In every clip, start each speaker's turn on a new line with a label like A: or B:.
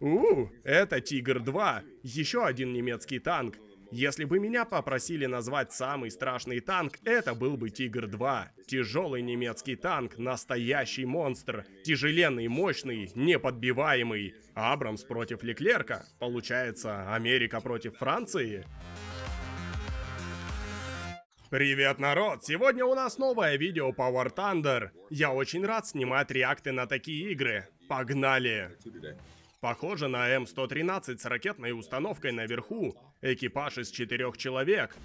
A: У, это «Тигр-2», еще один немецкий танк. Если бы меня попросили назвать самый страшный танк, это был бы «Тигр-2». Тяжелый немецкий танк, настоящий монстр, тяжеленный, мощный, неподбиваемый. Абрамс против Леклерка. Получается, Америка против Франции? Привет, народ! Сегодня у нас новое видео Power Thunder. Я очень рад снимать реакты на такие игры. Погнали! Похоже на М-113 с ракетной установкой наверху. Экипаж из четырех человек.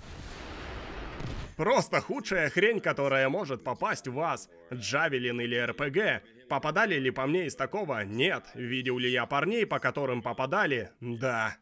A: Просто худшая хрень, которая может попасть в вас. Джавелин или РПГ. Попадали ли по мне из такого? Нет. Видел ли я парней, по которым попадали? Да.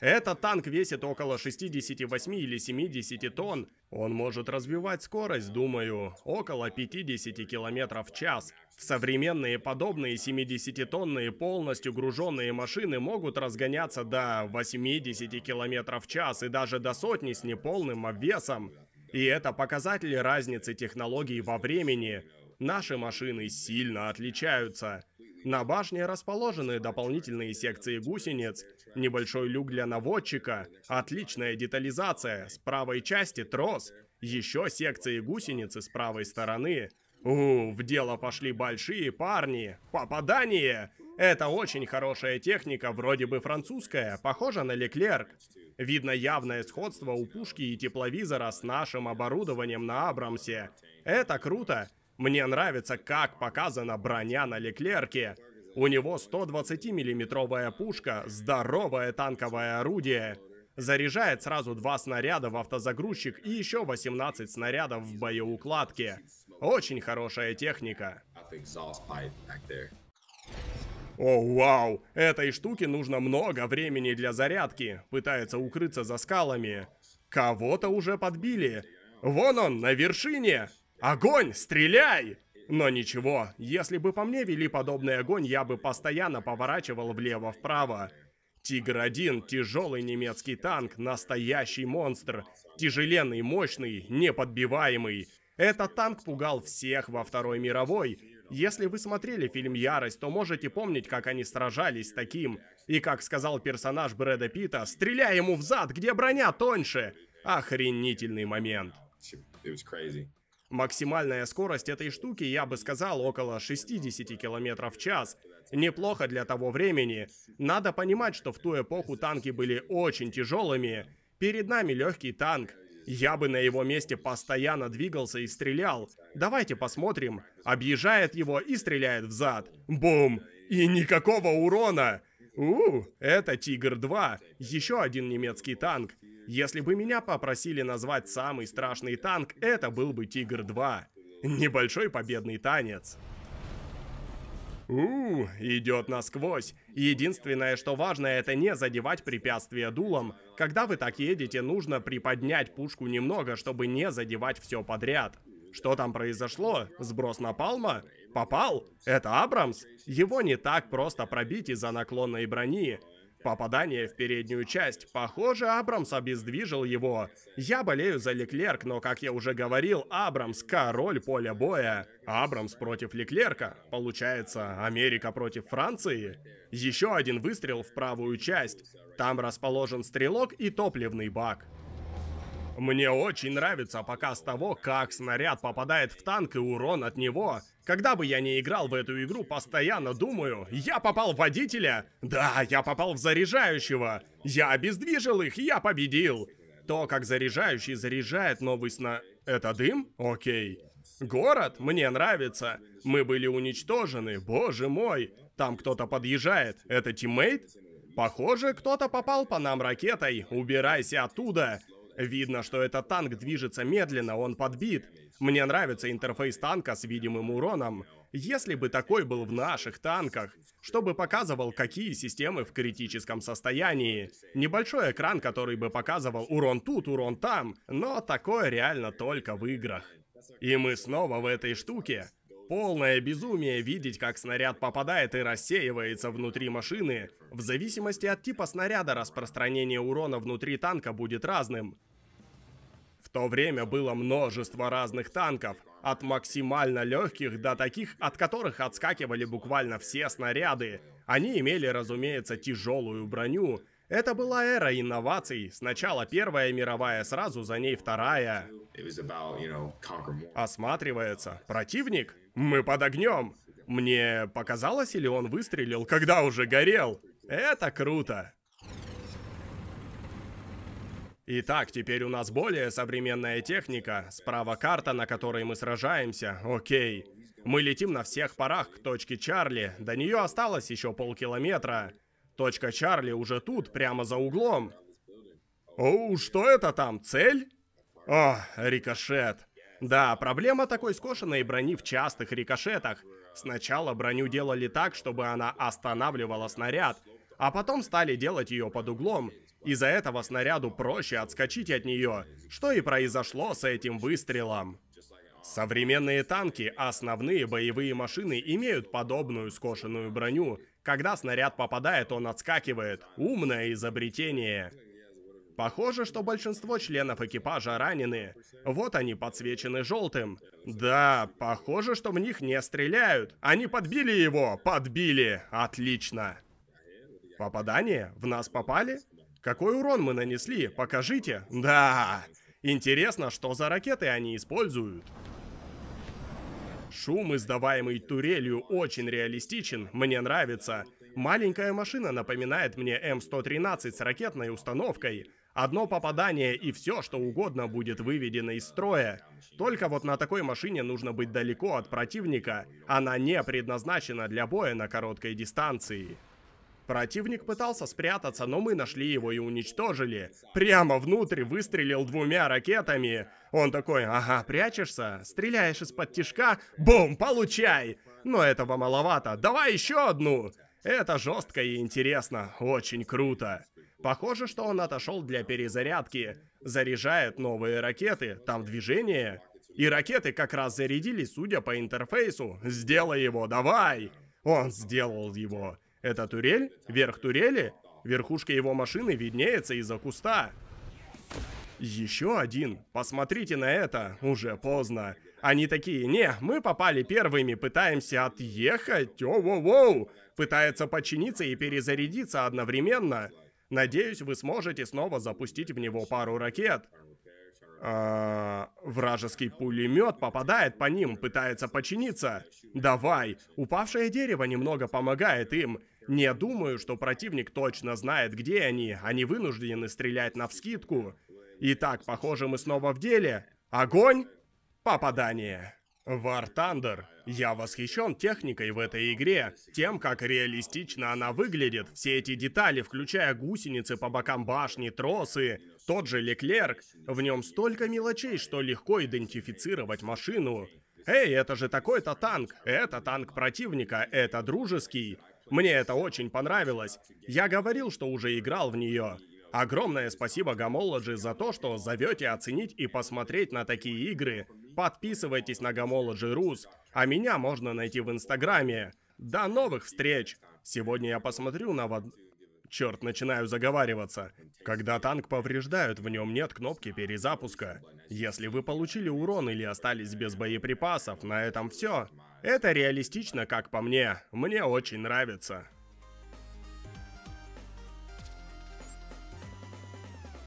A: Этот танк весит около 68 или 70 тонн. Он может развивать скорость, думаю, около 50 км в час. Современные подобные 70-тонные полностью груженные машины могут разгоняться до 80 км в час и даже до сотни с неполным обвесом. И это показатели разницы технологий во времени. Наши машины сильно отличаются. На башне расположены дополнительные секции гусениц, небольшой люк для наводчика, отличная детализация, с правой части трос, еще секции гусеницы с правой стороны. У, в дело пошли большие парни. Попадание! Это очень хорошая техника, вроде бы французская, похожа на Леклерк. Видно явное сходство у пушки и тепловизора с нашим оборудованием на Абрамсе. Это круто. Мне нравится, как показана броня на Леклерке. У него 120 миллиметровая пушка, здоровое танковое орудие. Заряжает сразу два снаряда в автозагрузчик и еще 18 снарядов в боеукладке. Очень хорошая техника. О, вау! Этой штуке нужно много времени для зарядки. Пытается укрыться за скалами. Кого-то уже подбили. Вон он, на вершине! Огонь! Стреляй! Но ничего, если бы по мне вели подобный огонь, я бы постоянно поворачивал влево-вправо. Тигр-1 – тяжелый немецкий танк, настоящий монстр. Тяжеленный, мощный, неподбиваемый. Этот танк пугал всех во Второй мировой. Если вы смотрели фильм «Ярость», то можете помнить, как они сражались с таким. И как сказал персонаж Брэда Питта, «Стреляй ему в зад, где броня тоньше!» Охренительный момент. It was crazy. Максимальная скорость этой штуки, я бы сказал, около 60 км в час. Неплохо для того времени. Надо понимать, что в ту эпоху танки были очень тяжелыми. Перед нами легкий танк. Я бы на его месте постоянно двигался и стрелял. Давайте посмотрим. Объезжает его и стреляет в зад. Бум! И никакого урона! У, это Тигр-2, еще один немецкий танк. Если бы меня попросили назвать самый страшный танк, это был бы «Тигр-2». Небольшой победный танец. У, идет насквозь. Единственное, что важно, это не задевать препятствия дулом. Когда вы так едете, нужно приподнять пушку немного, чтобы не задевать все подряд. Что там произошло? Сброс напалма? Попал? Это Абрамс? Его не так просто пробить из-за наклонной брони. Попадание в переднюю часть. Похоже, Абрамс обездвижил его. Я болею за Леклерк, но, как я уже говорил, Абрамс — король поля боя. Абрамс против Леклерка. Получается, Америка против Франции. Еще один выстрел в правую часть. Там расположен стрелок и топливный бак. Мне очень нравится показ того, как снаряд попадает в танк и урон от него. Когда бы я не играл в эту игру, постоянно думаю, я попал в водителя, да, я попал в заряжающего, я обездвижил их, я победил. То, как заряжающий заряжает новый сна... Это дым? Окей. Город? Мне нравится. Мы были уничтожены, боже мой. Там кто-то подъезжает. Это тиммейт? Похоже, кто-то попал по нам ракетой. Убирайся оттуда. Видно, что этот танк движется медленно, он подбит. Мне нравится интерфейс танка с видимым уроном. Если бы такой был в наших танках, чтобы показывал, какие системы в критическом состоянии. Небольшой экран, который бы показывал урон тут, урон там, но такое реально только в играх. И мы снова в этой штуке. Полное безумие видеть, как снаряд попадает и рассеивается внутри машины. В зависимости от типа снаряда распространение урона внутри танка будет разным. В то время было множество разных танков, от максимально легких до таких, от которых отскакивали буквально все снаряды. Они имели, разумеется, тяжелую броню. Это была эра инноваций. Сначала Первая мировая, сразу за ней Вторая. Осматривается. Противник? Мы под огнем. Мне показалось, или он выстрелил, когда уже горел? Это круто. Итак, теперь у нас более современная техника. Справа карта, на которой мы сражаемся. Окей. Мы летим на всех парах к точке Чарли. До нее осталось еще полкилометра. Точка Чарли уже тут, прямо за углом. Оу, что это там? Цель? О, рикошет. Да, проблема такой скошенной брони в частых рикошетах. Сначала броню делали так, чтобы она останавливала снаряд, а потом стали делать ее под углом. Из-за этого снаряду проще отскочить от нее, что и произошло с этим выстрелом. Современные танки, основные боевые машины, имеют подобную скошенную броню. Когда снаряд попадает, он отскакивает. Умное изобретение. Похоже, что большинство членов экипажа ранены. Вот они подсвечены желтым. Да, похоже, что в них не стреляют. Они подбили его, подбили. Отлично. Попадание? В нас попали? Какой урон мы нанесли? Покажите. Да. Интересно, что за ракеты они используют. Шум, издаваемый турелью, очень реалистичен. Мне нравится. Маленькая машина напоминает мне М113 с ракетной установкой. Одно попадание и все, что угодно будет выведено из строя. Только вот на такой машине нужно быть далеко от противника. Она не предназначена для боя на короткой дистанции. Противник пытался спрятаться, но мы нашли его и уничтожили. Прямо внутрь выстрелил двумя ракетами. Он такой, ага, прячешься, стреляешь из-под тишка, бум, получай! Но этого маловато, давай еще одну! Это жестко и интересно, очень круто. Похоже, что он отошел для перезарядки. Заряжает новые ракеты, там движение. И ракеты как раз зарядились, судя по интерфейсу. Сделай его, давай! Он сделал его. Это турель? Верх турели? Верхушка его машины виднеется из-за куста. Еще один. Посмотрите на это. Уже поздно. Они такие, не, мы попали первыми, пытаемся отъехать. О, воу, воу. Пытается починиться и перезарядиться одновременно. Надеюсь, вы сможете снова запустить в него пару ракет. А, вражеский пулемет попадает по ним, пытается починиться. Давай. Упавшее дерево немного помогает им. Не думаю, что противник точно знает, где они. Они вынуждены стрелять навскидку. Итак, похоже, мы снова в деле. Огонь! Попадание. War Thunder. Я восхищен техникой в этой игре, тем, как реалистично она выглядит. Все эти детали, включая гусеницы по бокам башни, тросы, тот же Леклерк. В нем столько мелочей, что легко идентифицировать машину. Эй, это же такой-то танк, это танк противника, это дружеский. Мне это очень понравилось. Я говорил, что уже играл в нее. Огромное спасибо Гамолоджи за то, что зовете оценить и посмотреть на такие игры. Подписывайтесь на Gomology Rus, а меня можно найти в Инстаграме. До новых встреч! Сегодня я посмотрю на... Вод... Черт, начинаю заговариваться. Когда танк повреждают, в нем нет кнопки перезапуска. Если вы получили урон или остались без боеприпасов, на этом все. Это реалистично, как по мне. Мне очень нравится.